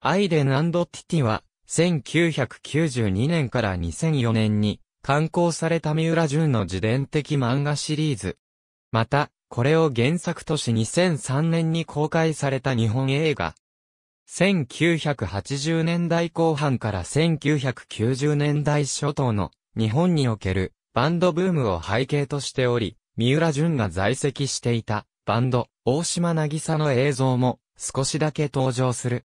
アイデンティティは、1992年から2004年に、刊行された三浦淳の自伝的漫画シリーズ。また、これを原作とし2003年に公開された日本映画。1980年代後半から1990年代初頭の日本におけるバンドブームを背景としており、三浦淳が在籍していたバンド、大島渚の映像も少しだけ登場する。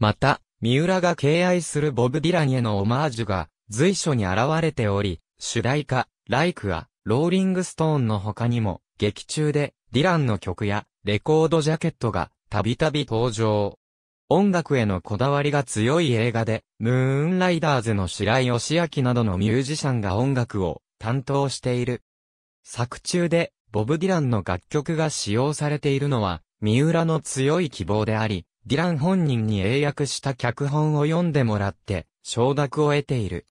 また、三浦が敬愛するボブ・ディランへのオマージュが随所に現れており、主題歌、ライクは、ローリングストーンの他にも、劇中で、ディランの曲や、レコードジャケットが、たびたび登場。音楽へのこだわりが強い映画で、ムーンライダーズの白井義明などのミュージシャンが音楽を担当している。作中で、ボブ・ディランの楽曲が使用されているのは、三浦の強い希望であり、ディラン本人に英訳した脚本を読んでもらって、承諾を得ている。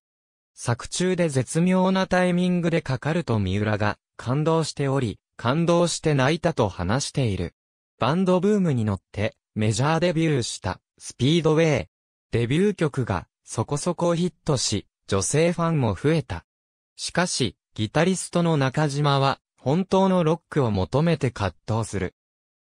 作中で絶妙なタイミングでかかると三浦が感動しており、感動して泣いたと話している。バンドブームに乗ってメジャーデビューしたスピードウェイ。デビュー曲がそこそこヒットし、女性ファンも増えた。しかし、ギタリストの中島は本当のロックを求めて葛藤する。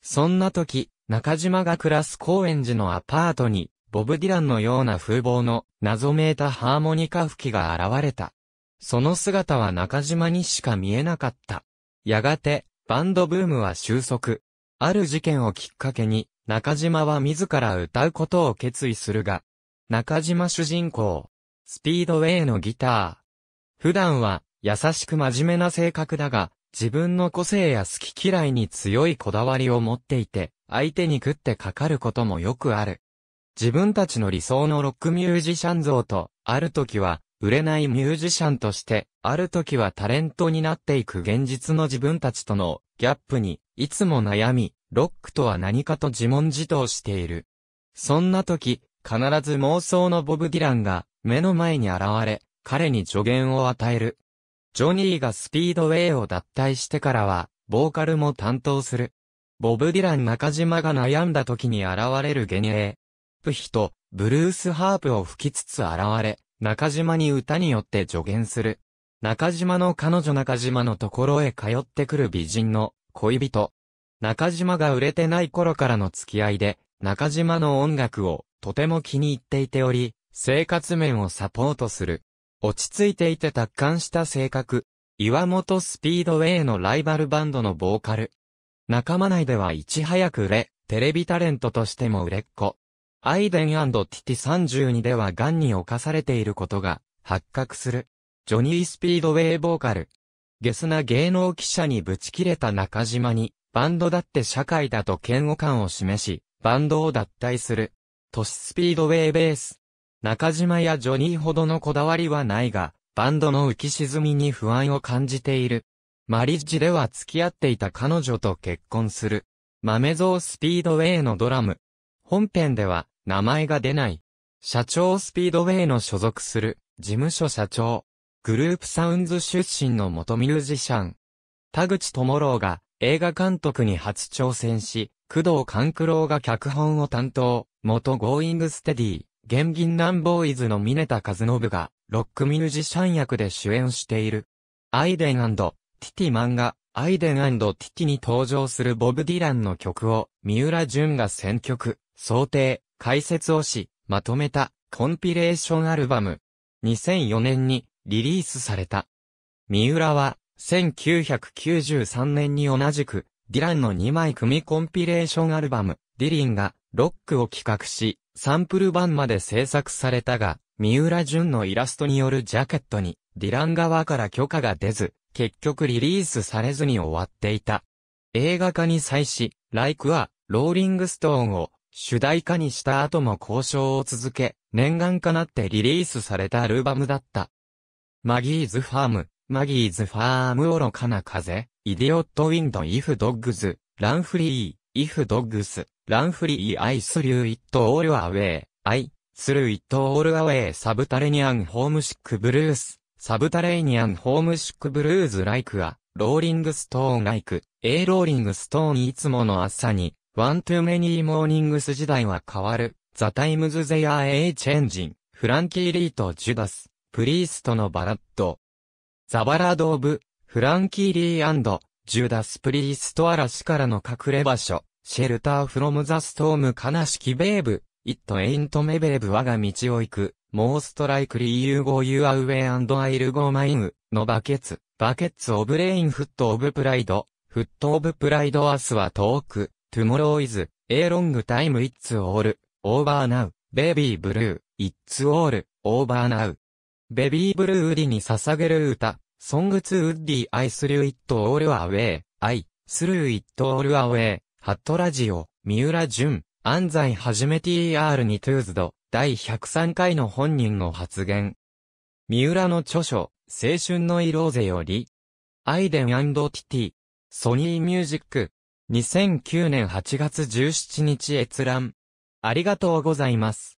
そんな時、中島が暮らす高円寺のアパートに、ボブ・ディランのような風貌の謎めいたハーモニカ吹きが現れた。その姿は中島にしか見えなかった。やがて、バンドブームは収束。ある事件をきっかけに、中島は自ら歌うことを決意するが、中島主人公、スピードウェイのギター。普段は、優しく真面目な性格だが、自分の個性や好き嫌いに強いこだわりを持っていて、相手に食ってかかることもよくある。自分たちの理想のロックミュージシャン像と、ある時は、売れないミュージシャンとして、ある時はタレントになっていく現実の自分たちとのギャップに、いつも悩み、ロックとは何かと自問自答している。そんな時、必ず妄想のボブ・ディランが目の前に現れ、彼に助言を与える。ジョニーがスピードウェイを脱退してからは、ボーカルも担当する。ボブ・ディラン中島が悩んだ時に現れる幻影。プヒと、ブルース・ハープを吹きつつ現れ、中島に歌によって助言する。中島の彼女中島のところへ通ってくる美人の恋人。中島が売れてない頃からの付き合いで、中島の音楽をとても気に入っていており、生活面をサポートする。落ち着いていて達観した性格、岩本スピードウェイのライバルバンドのボーカル。仲間内ではいち早く売れ、テレビタレントとしても売れっ子。アイデンティティ32では癌に侵されていることが発覚する。ジョニー・スピードウェイボーカル。ゲスな芸能記者にぶち切れた中島に、バンドだって社会だと嫌悪感を示し、バンドを脱退する。都市スピードウェイベース。中島やジョニーほどのこだわりはないが、バンドの浮き沈みに不安を感じている。マリッジでは付き合っていた彼女と結婚する。豆蔵スピードウェイのドラム。本編では、名前が出ない。社長スピードウェイの所属する、事務所社長。グループサウンズ出身の元ミュージシャン。田口智郎が映画監督に初挑戦し、工藤官九郎が脚本を担当、元ゴーイングステディ。現銀南ボーイズのミカズ和信が、ロックミュージシャン役で主演している。アイデンティティ漫画、アイデンティティに登場するボブ・ディランの曲を、三浦淳が選曲、想定、解説をし、まとめた、コンピレーションアルバム。2004年に、リリースされた。三浦は、1993年に同じく、ディランの2枚組コンピレーションアルバム、ディリンがロックを企画し、サンプル版まで制作されたが、三浦淳のイラストによるジャケットに、ディラン側から許可が出ず、結局リリースされずに終わっていた。映画化に際し、ライクは、ローリングストーンを主題歌にした後も交渉を続け、念願かなってリリースされたアルバムだった。マギーズファーム、マギーズファーム愚かな風、イディオットウィンドイフドッグズ、ランフリー、if dogs, run free I threw it all away, I, threw it all away subterranean homesick blues, subterranean homesick blues like a, rolling stone like, a rolling stone いつもの朝に、one too many mornings 時代は変わる、the times they are a changing, フランキー・リーとジュダス、プリーストのバラッド。ザ・バラード・オブ、フランキー・リージュダス・プリースト嵐からの隠れ場所、シェルター・フロム・ザ・ストーム悲しきベーブ、イット・エイント・メベーブ我が道を行く、モーストライクリー・ユーゴー・ユー・アウェイ・アンド・アイル・ゴー・マインのバケツ、バケツ・オブ・レイン・フット・オブ・プライド、フット・オブ・プライド・アスは遠く、トゥモロー・イズ、エーロング・タイム・イッツ・オール、オーバー・ナウ、ベビー・ブルー、イッツ・オール、オーバー・ナウ。ベビー・ブルー・リに捧げる歌。ソングツウッディアイスリューイットオールアウェイ、アイ、スルーイットオールアウェイ、ハットラジオ、三浦淳、安西はじめ TR にトゥーズド、第103回の本人の発言。三浦の著書、青春の色ぜより、アイデンティティ、ソニーミュージック、2009年8月17日閲覧。ありがとうございます。